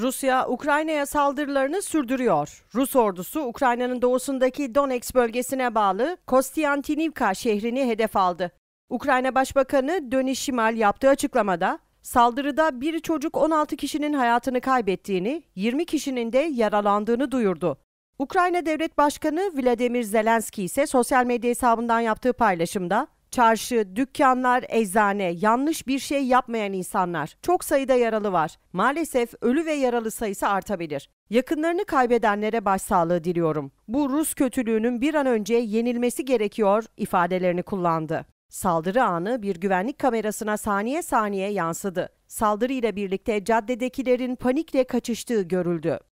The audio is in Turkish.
Rusya, Ukrayna'ya saldırılarını sürdürüyor. Rus ordusu Ukrayna'nın doğusundaki Donetsk bölgesine bağlı Kostiantinivka şehrini hedef aldı. Ukrayna Başbakanı Döni Şimal yaptığı açıklamada saldırıda bir çocuk 16 kişinin hayatını kaybettiğini, 20 kişinin de yaralandığını duyurdu. Ukrayna Devlet Başkanı Vladimir Zelenski ise sosyal medya hesabından yaptığı paylaşımda çarşı, dükkanlar, eczane, yanlış bir şey yapmayan insanlar. Çok sayıda yaralı var. Maalesef ölü ve yaralı sayısı artabilir. Yakınlarını kaybedenlere başsağlığı diliyorum. Bu Rus kötülüğünün bir an önce yenilmesi gerekiyor ifadelerini kullandı. Saldırı anı bir güvenlik kamerasına saniye saniye yansıdı. Saldırıyla birlikte caddedekilerin panikle kaçıştığı görüldü.